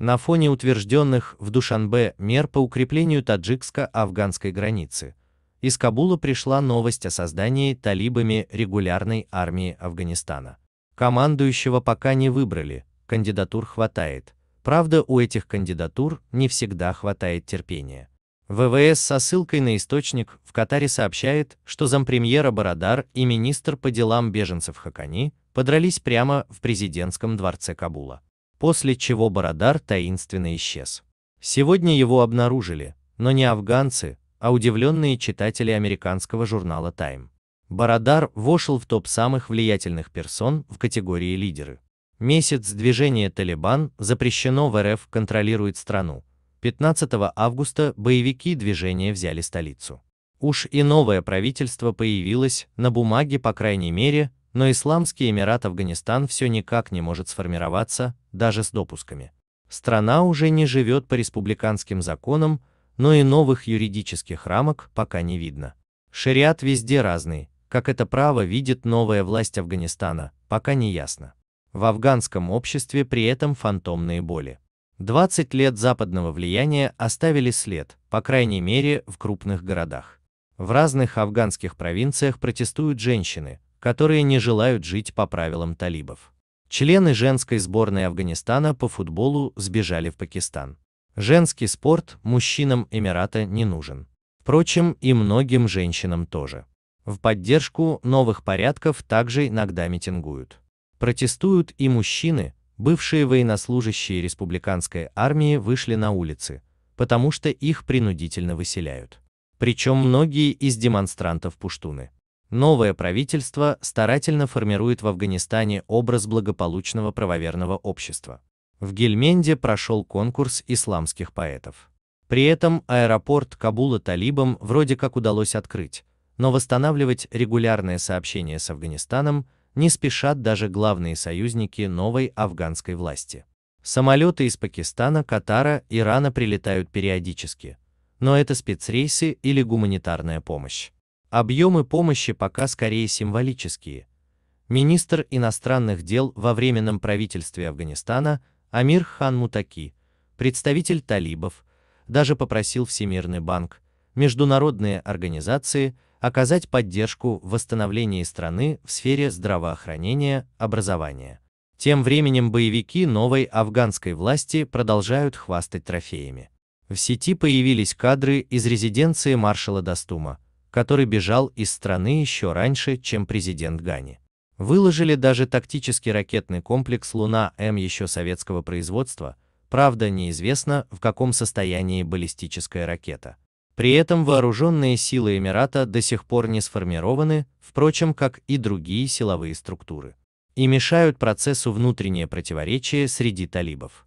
на фоне утвержденных в Душанбе мер по укреплению таджикско-афганской границы. Из Кабула пришла новость о создании талибами регулярной армии Афганистана. Командующего пока не выбрали, кандидатур хватает. Правда, у этих кандидатур не всегда хватает терпения. ВВС со ссылкой на источник в Катаре сообщает, что зампремьера Бородар и министр по делам беженцев Хакани подрались прямо в президентском дворце Кабула после чего Бородар таинственно исчез. Сегодня его обнаружили, но не афганцы, а удивленные читатели американского журнала Time. Бородар вошел в топ самых влиятельных персон в категории лидеры. Месяц движения «Талибан» запрещено в РФ контролирует страну. 15 августа боевики движения взяли столицу. Уж и новое правительство появилось, на бумаге по крайней мере, но Исламский Эмират Афганистан все никак не может сформироваться, даже с допусками. Страна уже не живет по республиканским законам, но и новых юридических рамок пока не видно. Шариат везде разный, как это право видит новая власть Афганистана, пока не ясно. В афганском обществе при этом фантомные боли. 20 лет западного влияния оставили след, по крайней мере, в крупных городах. В разных афганских провинциях протестуют женщины, которые не желают жить по правилам талибов. Члены женской сборной Афганистана по футболу сбежали в Пакистан. Женский спорт мужчинам Эмирата не нужен. Впрочем, и многим женщинам тоже. В поддержку новых порядков также иногда митингуют. Протестуют и мужчины, бывшие военнослужащие республиканской армии вышли на улицы, потому что их принудительно выселяют. Причем многие из демонстрантов пуштуны. Новое правительство старательно формирует в Афганистане образ благополучного правоверного общества. В Гельменде прошел конкурс исламских поэтов. При этом аэропорт Кабула талибам вроде как удалось открыть, но восстанавливать регулярные сообщения с Афганистаном не спешат даже главные союзники новой афганской власти. Самолеты из Пакистана, Катара, Ирана прилетают периодически, но это спецрейсы или гуманитарная помощь. Объемы помощи пока скорее символические. Министр иностранных дел во Временном правительстве Афганистана Амир Хан Мутаки, представитель талибов, даже попросил Всемирный банк, международные организации оказать поддержку в восстановлении страны в сфере здравоохранения, образования. Тем временем боевики новой афганской власти продолжают хвастать трофеями. В сети появились кадры из резиденции маршала Дастума, который бежал из страны еще раньше, чем президент Гани. Выложили даже тактический ракетный комплекс «Луна-М» еще советского производства, правда неизвестно, в каком состоянии баллистическая ракета. При этом вооруженные силы Эмирата до сих пор не сформированы, впрочем, как и другие силовые структуры. И мешают процессу внутреннее противоречие среди талибов.